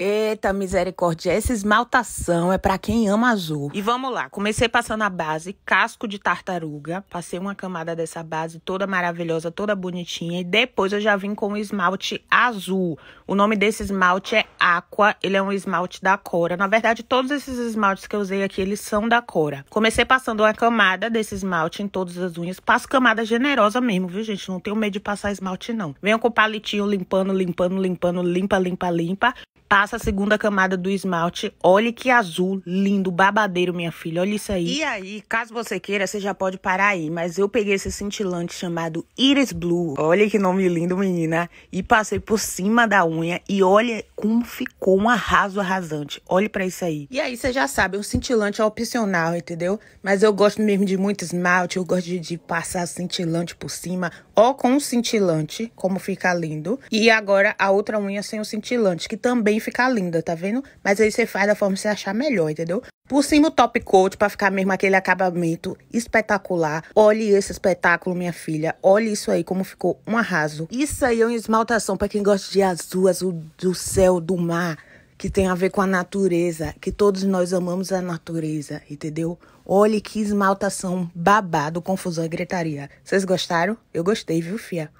Eita misericórdia, essa esmaltação é para quem ama azul. E vamos lá, comecei passando a base casco de tartaruga, passei uma camada dessa base toda maravilhosa, toda bonitinha e depois eu já vim com o esmalte azul. O nome desse esmalte é Aqua, ele é um esmalte da Cora. Na verdade, todos esses esmaltes que eu usei aqui, eles são da Cora. Comecei passando uma camada desse esmalte em todas as unhas, passo camada generosa mesmo, viu gente? Não tenho medo de passar esmalte não. Venho com o palitinho limpando, limpando, limpando, limpa, limpa, limpa. Passa a segunda camada do esmalte. Olha que azul, lindo, babadeiro, minha filha. Olha isso aí. E aí, caso você queira, você já pode parar aí. Mas eu peguei esse cintilante chamado Iris Blue. Olha que nome lindo, menina. E passei por cima da unha. E olha como ficou um arraso arrasante. Olhe para isso aí. E aí, você já sabe, o um cintilante é opcional, entendeu? Mas eu gosto mesmo de muito esmalte. Eu gosto de, de passar cintilante por cima. Ó, com o cintilante, como fica lindo. E agora a outra unha sem o cintilante, que também e ficar linda, tá vendo? Mas aí você faz da forma que você achar melhor, entendeu? Por cima o top coat para ficar mesmo aquele acabamento espetacular. Olhe esse espetáculo, minha filha. Olhe isso aí como ficou um arraso. Isso aí é uma esmaltação para quem gosta de azul, azul do céu, do mar, que tem a ver com a natureza, que todos nós amamos a natureza, entendeu? Olhe que esmaltação babado, confusão e gritaria. Vocês gostaram? Eu gostei, viu, fia?